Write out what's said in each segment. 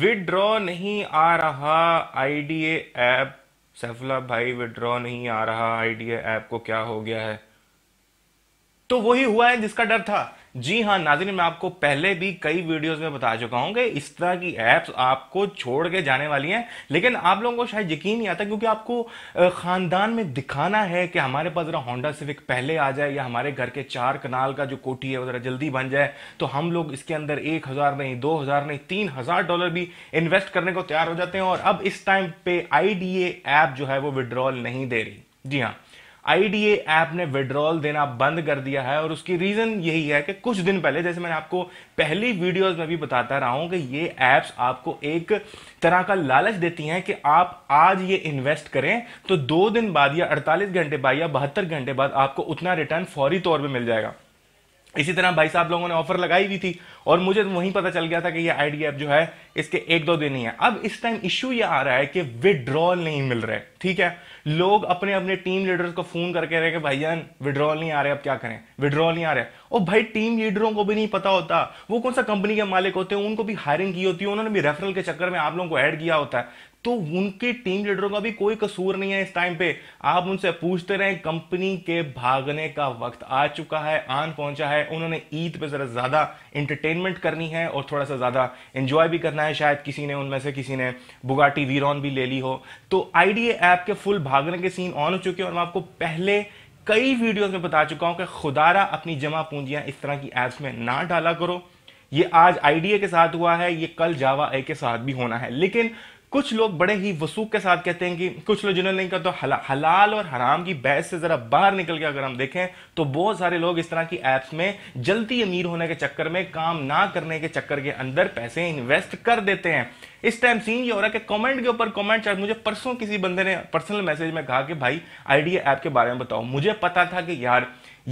withdraw नहीं आ रहा IDA app Saifullah भाई विड्रॉ नहीं आ रहा आईडीए ऐप को क्या हो गया है तो वही हुआ है जिसका डर था जी हाँ नाजिन मैं आपको पहले भी कई वीडियोस में बता चुका हूँ कि इस तरह की ऐप्स आपको छोड़ के जाने वाली हैं लेकिन आप लोगों को शायद यकीन नहीं आता क्योंकि आपको ख़ानदान में दिखाना है कि हमारे पास ज़रा होंडा सिविक पहले आ जाए या हमारे घर के चार कनाल का जो कोठी है वो ज़रा जल्दी बन जाए तो हम लोग इसके अंदर एक हज़ार नहीं दो हज़ार नहीं तीन हज़ार डॉलर भी इन्वेस्ट करने को तैयार हो जाते हैं और अब इस टाइम पे आई ऐप जो है वो विड्रॉल नहीं दे रही जी हाँ आईडीए ऐप ने विड्रॉल देना बंद कर दिया है और उसकी रीजन यही है कि कुछ दिन पहले जैसे मैंने आपको पहली वीडियोस में भी बताता रहा हूं कि ये ऐप्स आपको एक तरह का लालच देती हैं कि आप आज ये इन्वेस्ट करें तो दो दिन बाद या 48 घंटे बाद या बहत्तर घंटे बाद आपको उतना रिटर्न फौरी तौर पर मिल जाएगा इसी तरह भाई साहब लोगों ने ऑफर लगाई हुई थी और मुझे वहीं पता चल गया था कि ये ऐप जो है इसके एक दो दिन ही है अब इस टाइम इश्यू ये आ रहा है कि विड्रॉल नहीं मिल रहे ठीक है लोग अपने अपने टीम लीडर्स को फोन करके रहे कि भाईजान विड्रॉल नहीं आ रहे अब क्या करें विड्रॉल नहीं आ रहे और भाई टीम लीडरों को भी नहीं पता होता वो कौन सा कंपनी के मालिक होते हैं उनको भी हायरिंग की होती है उन्होंने भी रेफरल के चक्कर में आप लोगों को ऐड किया होता है तो उनके टीम लीडरों का भी कोई कसूर नहीं है इस टाइम पे आप उनसे पूछते रहे कंपनी के भागने का वक्त आ चुका है आन पहुंचा है उन्होंने ईद पे जरा ज्यादा इंटरटेनमेंट करनी है और थोड़ा सा ज्यादा एंजॉय भी करना है शायद किसी ने उनमें से किसी ने बुगाटी वीरॉन भी ले ली हो तो आईडीए ऐप के फुल भागने के सीन ऑन हो चुके हैं और मैं आपको पहले कई वीडियोस में बता चुका हूं कि खुदारा अपनी जमा पूंजियां इस तरह की ऐप्स में ना डाला करो ये आज आईडीए के साथ हुआ है ये कल जावा ए के साथ भी होना है लेकिन कुछ लोग बड़े ही वसूख के साथ कहते हैं कि कुछ लोग जिन्होंने कहा तो हला, हलाल और हराम की बहस से ज़रा बाहर निकल के अगर हम देखें तो बहुत सारे लोग इस तरह की ऐप्स में जल्दी अमीर होने के चक्कर में काम ना करने के चक्कर के अंदर पैसे इन्वेस्ट कर देते हैं इस टाइम सीन ये हो रहा है कि कमेंट के ऊपर कमेंट चार्ज मुझे परसों किसी बंदे ने पर्सनल मैसेज में कहा कि भाई आइडिया ऐप के बारे में बताओ मुझे पता था कि यार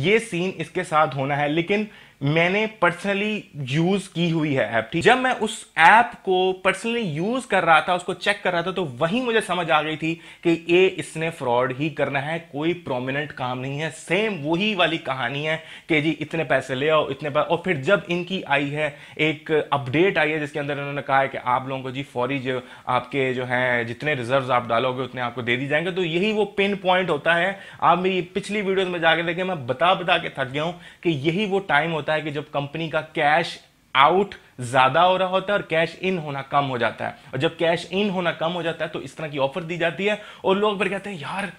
ये सीन इसके साथ होना है लेकिन मैंने पर्सनली यूज की हुई है ऐप ठीक जब मैं उस ऐप को पर्सनली यूज कर रहा था उसको चेक कर रहा था तो वही मुझे समझ आ गई थी कि ये इसने फ्रॉड ही करना है कोई प्रोमिनेंट काम नहीं है सेम वही वाली कहानी है कि जी इतने पैसे ले आओ इतने पैसे और फिर जब इनकी आई है एक अपडेट आई है जिसके अंदर इन्होंने कहा है कि आप लोगों को जी फौरी जो आपके जो है जितने रिजर्व आप डालोगे उतने आपको दे दी जाएंगे तो यही वो पिन पॉइंट होता है आप मेरी पिछली वीडियो में जाकर देखें मैं बता बता के थक गया हूं कि यही वो टाइम होता होता है कि जब कंपनी का कैश आउट ज्यादा हो रहा होता है और कैश इन होना कम हो जाता है और जब कैश इन होना कम हो जाता है तो इस तरह की ऑफर दी जाती है और लोग फिर कहते हैं यार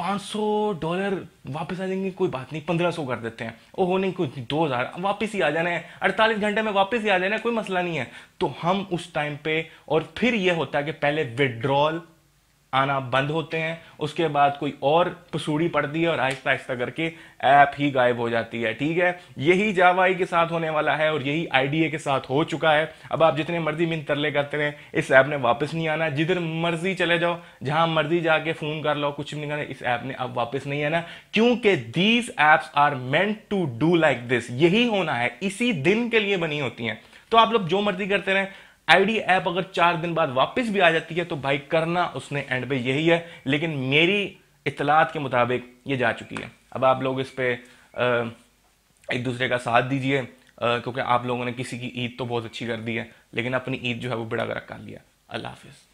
500 डॉलर वापस आ जाएंगे कोई बात नहीं 1500 कर देते हैं हो नहीं कुछ दो हज़ार वापस ही आ जाना है अड़तालीस घंटे में वापस ही आ जाना है कोई मसला नहीं है तो हम उस टाइम पे और फिर ये होता है कि पहले विड्रॉल आना बंद होते हैं उसके बाद कोई और पसूड़ी पड़ती है और आहिस्ता आहिस्ता करके ऐप ही गायब हो जाती है ठीक है यही जावाई के साथ होने वाला है और यही आई के साथ हो चुका है अब आप जितने मर्जी मिन तरले करते रहें इस ऐप ने वापस नहीं आना जिधर मर्जी चले जाओ जहां मर्जी जाके फोन कर लो कुछ नहीं करना इस ऐप ने अब वापस नहीं आना क्योंकि these apps are meant to do like this यही होना है इसी दिन के लिए बनी होती हैं तो आप लोग जो मर्जी करते रहें आईडी ऐप अगर चार दिन बाद वापस भी आ जाती है तो भाई करना उसने एंड पे यही है लेकिन मेरी इतलात के मुताबिक ये जा चुकी है अब आप लोग इस पर एक दूसरे का साथ दीजिए क्योंकि आप लोगों ने किसी की ईद तो बहुत अच्छी कर दी है लेकिन अपनी ईद जो है वो बिड़ा कर रखा लिया अल्लाह हाफिज़